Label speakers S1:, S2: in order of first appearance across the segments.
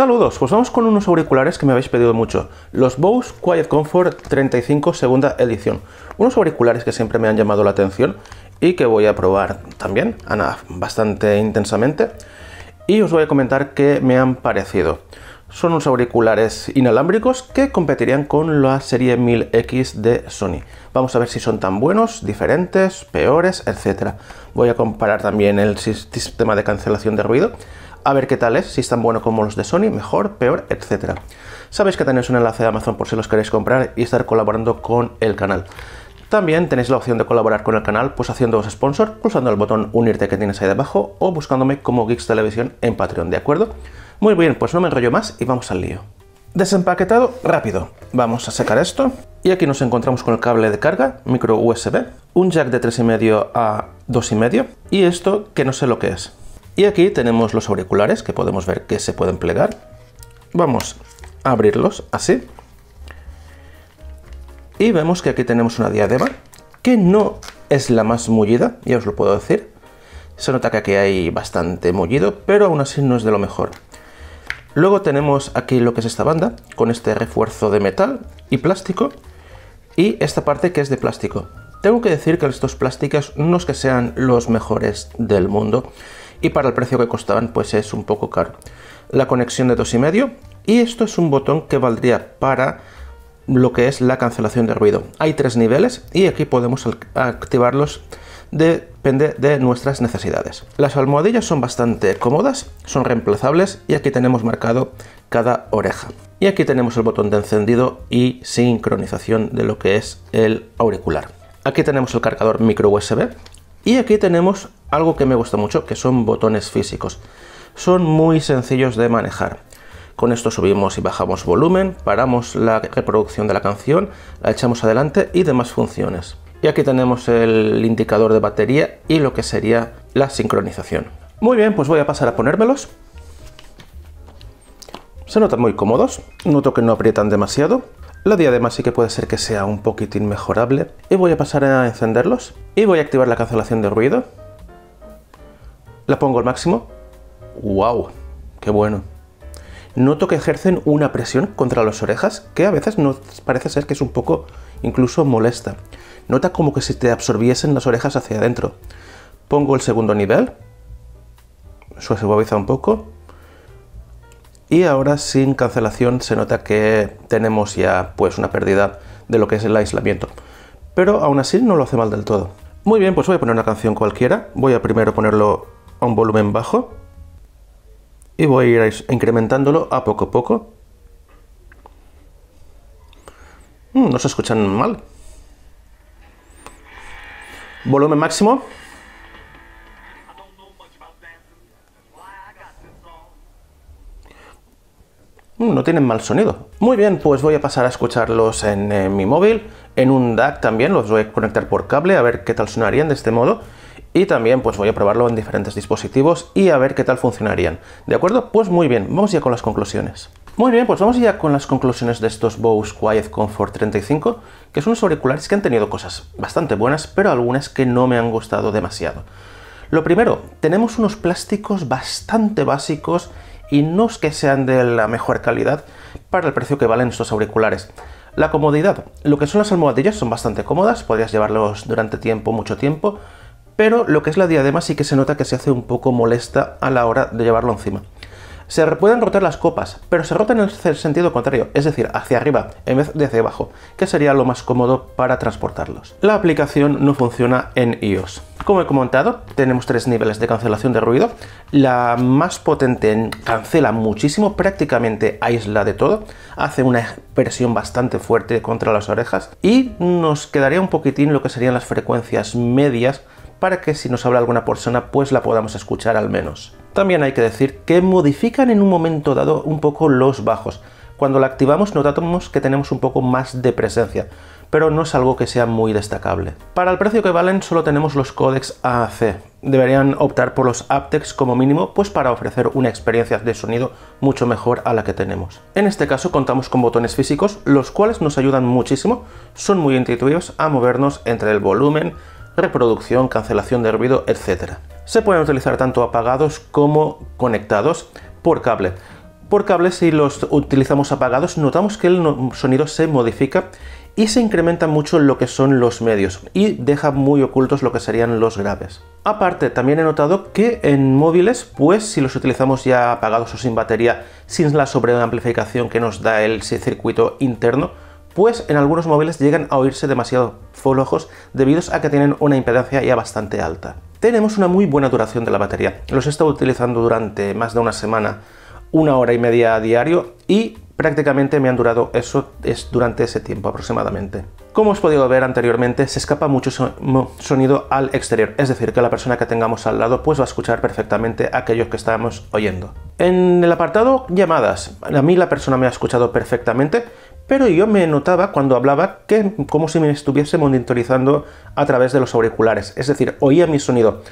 S1: Saludos, pues vamos con unos auriculares que me habéis pedido mucho, los Bose Quiet Comfort 35 segunda edición. Unos auriculares que siempre me han llamado la atención y que voy a probar también, bastante intensamente. Y os voy a comentar qué me han parecido. Son unos auriculares inalámbricos que competirían con la serie 1000X de Sony. Vamos a ver si son tan buenos, diferentes, peores, etc. Voy a comparar también el sistema de cancelación de ruido a ver qué tal es, si es tan bueno como los de Sony, mejor, peor, etc. Sabéis que tenéis un enlace de Amazon por si los queréis comprar y estar colaborando con el canal. También tenéis la opción de colaborar con el canal pues haciéndoos sponsor, pulsando el botón unirte que tienes ahí debajo o buscándome como Geeks Televisión en Patreon, ¿de acuerdo? Muy bien, pues no me enrollo más y vamos al lío. Desempaquetado rápido. Vamos a sacar esto. Y aquí nos encontramos con el cable de carga, micro USB, un jack de 3,5 a 2,5 y esto que no sé lo que es. Y aquí tenemos los auriculares que podemos ver que se pueden plegar. Vamos a abrirlos así. Y vemos que aquí tenemos una diadema que no es la más mullida, ya os lo puedo decir. Se nota que aquí hay bastante mullido, pero aún así no es de lo mejor. Luego tenemos aquí lo que es esta banda, con este refuerzo de metal y plástico, y esta parte que es de plástico. Tengo que decir que estos plásticos no es que sean los mejores del mundo, y para el precio que costaban pues es un poco caro. La conexión de 2,5 y esto es un botón que valdría para lo que es la cancelación de ruido. Hay tres niveles y aquí podemos activarlos depende de nuestras necesidades. Las almohadillas son bastante cómodas, son reemplazables y aquí tenemos marcado cada oreja. Y aquí tenemos el botón de encendido y sincronización de lo que es el auricular. Aquí tenemos el cargador micro USB y aquí tenemos algo que me gusta mucho, que son botones físicos. Son muy sencillos de manejar. Con esto subimos y bajamos volumen, paramos la reproducción de la canción, la echamos adelante y demás funciones. Y aquí tenemos el indicador de batería y lo que sería la sincronización. Muy bien, pues voy a pasar a ponérmelos. Se notan muy cómodos, noto que no aprietan demasiado. La diadema sí que puede ser que sea un poquitín mejorable. Y voy a pasar a encenderlos. Y voy a activar la cancelación de ruido. La pongo al máximo. ¡Wow! ¡Qué bueno! Noto que ejercen una presión contra las orejas que a veces nos parece ser que es un poco incluso molesta. Nota como que si te absorbiesen las orejas hacia adentro. Pongo el segundo nivel. se Suaviza un poco. Y ahora sin cancelación se nota que tenemos ya pues una pérdida de lo que es el aislamiento. Pero aún así no lo hace mal del todo. Muy bien, pues voy a poner una canción cualquiera. Voy a primero ponerlo a un volumen bajo y voy a ir incrementándolo a poco a poco. Mm, no se escuchan mal. Volumen máximo. Mm, no tienen mal sonido. Muy bien, pues voy a pasar a escucharlos en eh, mi móvil, en un DAC también, los voy a conectar por cable, a ver qué tal sonarían de este modo y también pues voy a probarlo en diferentes dispositivos y a ver qué tal funcionarían. ¿De acuerdo? Pues muy bien, vamos ya con las conclusiones. Muy bien, pues vamos ya con las conclusiones de estos Bose Quiet Comfort 35, que son unos auriculares que han tenido cosas bastante buenas, pero algunas que no me han gustado demasiado. Lo primero, tenemos unos plásticos bastante básicos y no es que sean de la mejor calidad para el precio que valen estos auriculares. La comodidad, lo que son las almohadillas son bastante cómodas, podrías llevarlos durante tiempo, mucho tiempo, pero lo que es la diadema sí que se nota que se hace un poco molesta a la hora de llevarlo encima. Se pueden rotar las copas, pero se rotan en el sentido contrario, es decir, hacia arriba en vez de hacia abajo, que sería lo más cómodo para transportarlos. La aplicación no funciona en iOS. Como he comentado, tenemos tres niveles de cancelación de ruido. La más potente cancela muchísimo, prácticamente aísla de todo, hace una presión bastante fuerte contra las orejas y nos quedaría un poquitín lo que serían las frecuencias medias para que si nos habla alguna persona pues la podamos escuchar al menos. También hay que decir que modifican en un momento dado un poco los bajos. Cuando la activamos notamos que tenemos un poco más de presencia, pero no es algo que sea muy destacable. Para el precio que valen solo tenemos los códex AAC. Deberían optar por los aptex como mínimo, pues para ofrecer una experiencia de sonido mucho mejor a la que tenemos. En este caso contamos con botones físicos, los cuales nos ayudan muchísimo, son muy intuitivos a movernos entre el volumen, reproducción, cancelación de ruido, etc. Se pueden utilizar tanto apagados como conectados por cable. Por cable, si los utilizamos apagados, notamos que el sonido se modifica y se incrementa mucho lo que son los medios y deja muy ocultos lo que serían los graves. Aparte, también he notado que en móviles, pues si los utilizamos ya apagados o sin batería, sin la sobreamplificación que nos da el circuito interno, pues en algunos móviles llegan a oírse demasiado flojos debido a que tienen una impedancia ya bastante alta. Tenemos una muy buena duración de la batería. Los he estado utilizando durante más de una semana, una hora y media a diario y prácticamente me han durado eso es durante ese tiempo aproximadamente. Como os podido ver anteriormente, se escapa mucho sonido al exterior, es decir, que la persona que tengamos al lado pues va a escuchar perfectamente aquellos que estamos oyendo. En el apartado llamadas, a mí la persona me ha escuchado perfectamente, pero yo me notaba cuando hablaba que como si me estuviese monitorizando a través de los auriculares, es decir, oía mi sonido.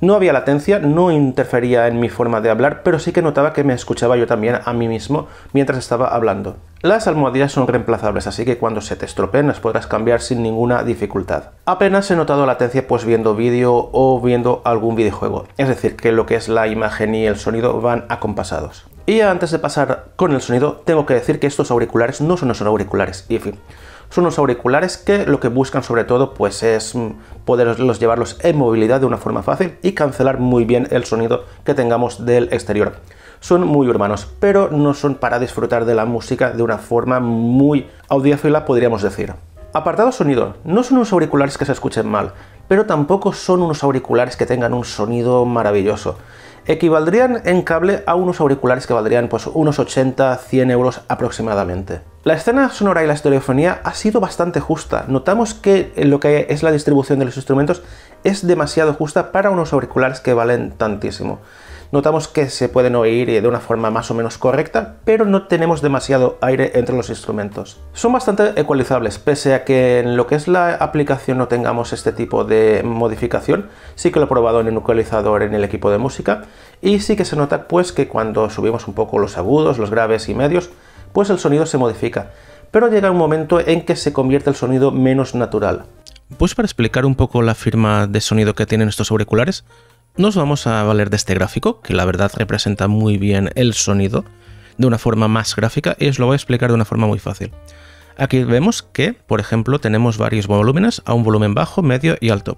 S1: No había latencia, no interfería en mi forma de hablar, pero sí que notaba que me escuchaba yo también a mí mismo mientras estaba hablando. Las almohadillas son reemplazables, así que cuando se te estropeen las podrás cambiar sin ninguna dificultad. Apenas he notado latencia pues viendo vídeo o viendo algún videojuego, es decir, que lo que es la imagen y el sonido van acompasados. Y antes de pasar con el sonido, tengo que decir que estos auriculares no son unos auriculares, y en fin, son unos auriculares que lo que buscan sobre todo pues es mm, poderlos llevarlos en movilidad de una forma fácil y cancelar muy bien el sonido que tengamos del exterior. Son muy urbanos, pero no son para disfrutar de la música de una forma muy audiófila, podríamos decir. Apartado sonido, no son unos auriculares que se escuchen mal, pero tampoco son unos auriculares que tengan un sonido maravilloso equivaldrían en cable a unos auriculares que valdrían pues unos 80-100 euros aproximadamente. La escena sonora y la estereofonía ha sido bastante justa. Notamos que lo que es la distribución de los instrumentos es demasiado justa para unos auriculares que valen tantísimo notamos que se pueden oír eh, de una forma más o menos correcta, pero no tenemos demasiado aire entre los instrumentos. Son bastante ecualizables, pese a que en lo que es la aplicación no tengamos este tipo de modificación, sí que lo he probado en el ecualizador en el equipo de música y sí que se nota pues que cuando subimos un poco los agudos, los graves y medios, pues el sonido se modifica, pero llega un momento en que se convierte el sonido menos natural. Pues para explicar un poco la firma de sonido que tienen estos auriculares, nos vamos a valer de este gráfico, que la verdad representa muy bien el sonido, de una forma más gráfica, y os lo voy a explicar de una forma muy fácil. Aquí vemos que, por ejemplo, tenemos varios volúmenes, a un volumen bajo, medio y alto.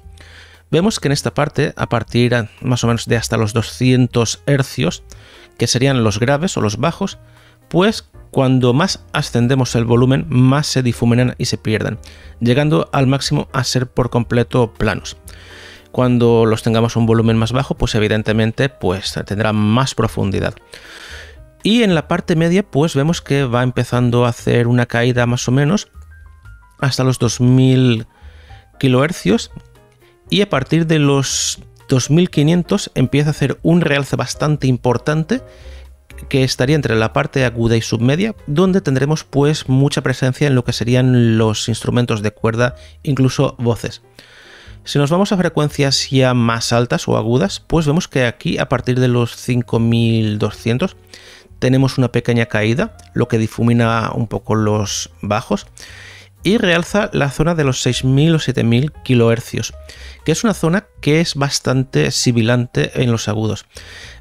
S1: Vemos que en esta parte, a partir más o menos de hasta los 200 hercios, que serían los graves o los bajos, pues cuando más ascendemos el volumen, más se difuminan y se pierden, llegando al máximo a ser por completo planos. Cuando los tengamos un volumen más bajo, pues evidentemente pues, tendrá más profundidad. Y en la parte media, pues vemos que va empezando a hacer una caída más o menos hasta los 2000 kilohercios. Y a partir de los 2500 empieza a hacer un realce bastante importante que estaría entre la parte aguda y submedia, donde tendremos pues mucha presencia en lo que serían los instrumentos de cuerda, incluso voces. Si nos vamos a frecuencias ya más altas o agudas, pues vemos que aquí a partir de los 5200 tenemos una pequeña caída, lo que difumina un poco los bajos y realza la zona de los 6.000 o 7.000 kilohercios, que es una zona que es bastante sibilante en los agudos.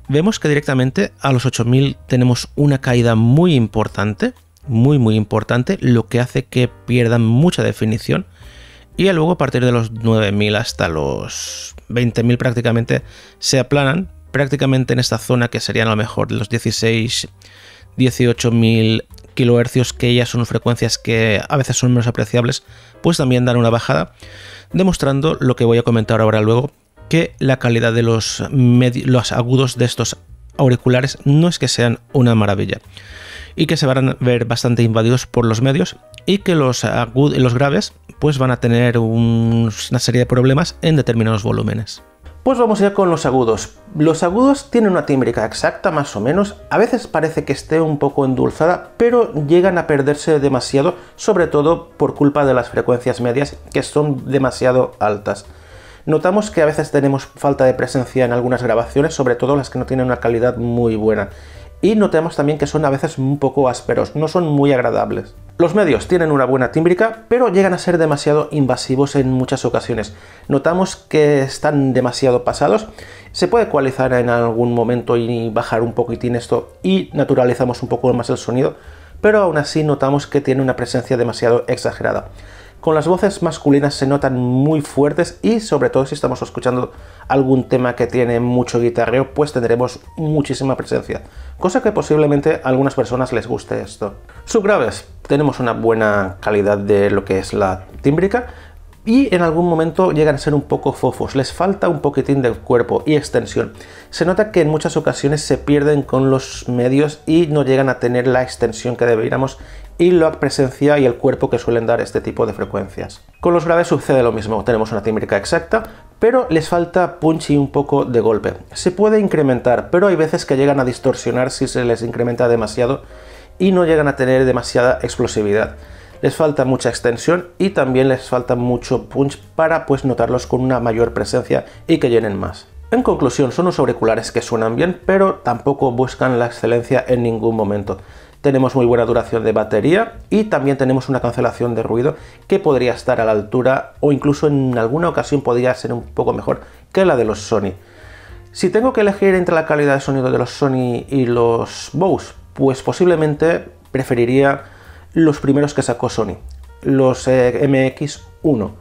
S1: Vemos que directamente a los 8.000 tenemos una caída muy importante, muy muy importante, lo que hace que pierdan mucha definición y luego a partir de los 9.000 hasta los 20.000 prácticamente se aplanan, prácticamente en esta zona que serían a lo mejor los 16, 18.000 kilohercios que ya son frecuencias que a veces son menos apreciables, pues también dan una bajada, demostrando lo que voy a comentar ahora luego, que la calidad de los, los agudos de estos auriculares no es que sean una maravilla y que se van a ver bastante invadidos por los medios y que los, los graves pues van a tener una serie de problemas en determinados volúmenes. Pues vamos ya con los agudos. Los agudos tienen una tímbrica exacta, más o menos. A veces parece que esté un poco endulzada, pero llegan a perderse demasiado, sobre todo por culpa de las frecuencias medias, que son demasiado altas. Notamos que a veces tenemos falta de presencia en algunas grabaciones, sobre todo las que no tienen una calidad muy buena y notamos también que son a veces un poco ásperos, no son muy agradables. Los medios tienen una buena tímbrica, pero llegan a ser demasiado invasivos en muchas ocasiones. Notamos que están demasiado pasados, se puede ecualizar en algún momento y bajar un poquitín esto y naturalizamos un poco más el sonido, pero aún así notamos que tiene una presencia demasiado exagerada con las voces masculinas se notan muy fuertes y sobre todo si estamos escuchando algún tema que tiene mucho guitarreo, pues tendremos muchísima presencia, cosa que posiblemente a algunas personas les guste esto. Subgraves, tenemos una buena calidad de lo que es la tímbrica y en algún momento llegan a ser un poco fofos, les falta un poquitín de cuerpo y extensión. Se nota que en muchas ocasiones se pierden con los medios y no llegan a tener la extensión que deberíamos y la presencia y el cuerpo que suelen dar este tipo de frecuencias. Con los graves sucede lo mismo, tenemos una tímbrica exacta, pero les falta punch y un poco de golpe. Se puede incrementar, pero hay veces que llegan a distorsionar si se les incrementa demasiado y no llegan a tener demasiada explosividad les falta mucha extensión y también les falta mucho punch para pues notarlos con una mayor presencia y que llenen más. En conclusión, son unos auriculares que suenan bien, pero tampoco buscan la excelencia en ningún momento. Tenemos muy buena duración de batería y también tenemos una cancelación de ruido que podría estar a la altura o incluso en alguna ocasión podría ser un poco mejor que la de los Sony. Si tengo que elegir entre la calidad de sonido de los Sony y los Bose, pues posiblemente preferiría los primeros que sacó Sony, los eh, MX1,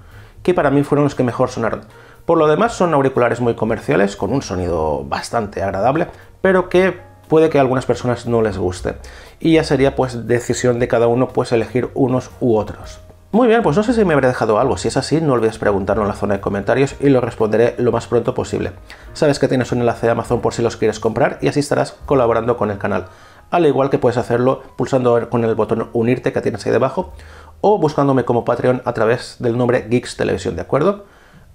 S1: que para mí fueron los que mejor sonaron. Por lo demás son auriculares muy comerciales, con un sonido bastante agradable, pero que puede que a algunas personas no les guste. Y ya sería pues decisión de cada uno pues elegir unos u otros. Muy bien, pues no sé si me habré dejado algo. Si es así, no olvides preguntarlo en la zona de comentarios y lo responderé lo más pronto posible. Sabes que tienes un enlace de Amazon por si los quieres comprar y así estarás colaborando con el canal al igual que puedes hacerlo pulsando con el botón unirte que tienes ahí debajo o buscándome como Patreon a través del nombre Geeks Televisión, ¿de acuerdo?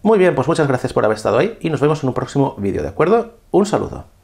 S1: Muy bien, pues muchas gracias por haber estado ahí y nos vemos en un próximo vídeo, ¿de acuerdo? Un saludo.